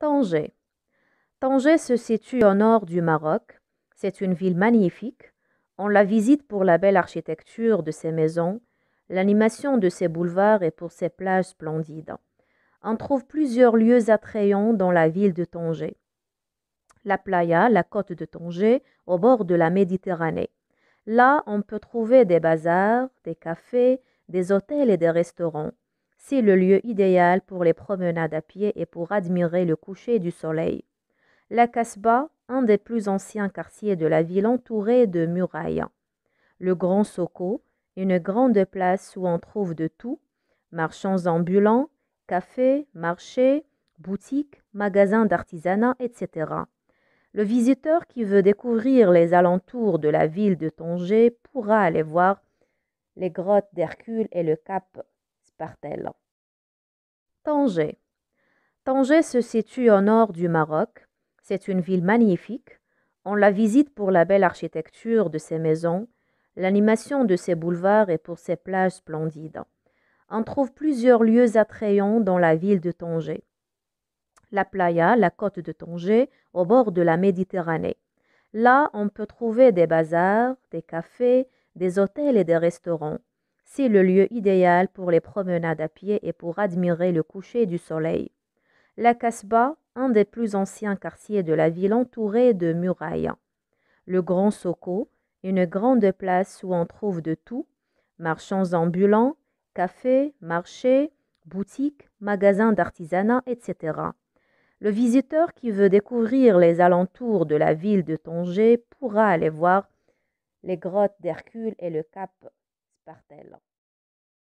Tanger. Tanger se situe au nord du Maroc. C'est une ville magnifique. On la visite pour la belle architecture de ses maisons, l'animation de ses boulevards et pour ses plages splendides. On trouve plusieurs lieux attrayants dans la ville de Tanger. La playa, la côte de Tanger, au bord de la Méditerranée. Là, on peut trouver des bazars, des cafés, des hôtels et des restaurants. C'est le lieu idéal pour les promenades à pied et pour admirer le coucher du soleil. La Casbah, un des plus anciens quartiers de la ville entouré de murailles. Le Grand Soko, une grande place où on trouve de tout, marchands ambulants, cafés, marchés, boutiques, magasins d'artisanat, etc. Le visiteur qui veut découvrir les alentours de la ville de Tanger pourra aller voir les grottes d'Hercule et le cap Tanger. Tanger se situe au nord du Maroc. C'est une ville magnifique. On la visite pour la belle architecture de ses maisons, l'animation de ses boulevards et pour ses plages splendides. On trouve plusieurs lieux attrayants dans la ville de Tanger. La playa, la côte de Tanger, au bord de la Méditerranée. Là, on peut trouver des bazars, des cafés, des hôtels et des restaurants. C'est le lieu idéal pour les promenades à pied et pour admirer le coucher du soleil. La Casbah, un des plus anciens quartiers de la ville entouré de murailles. Le Grand Soko, une grande place où on trouve de tout, marchands ambulants, cafés, marchés, boutiques, magasins d'artisanat, etc. Le visiteur qui veut découvrir les alentours de la ville de Tanger pourra aller voir les grottes d'Hercule et le cap par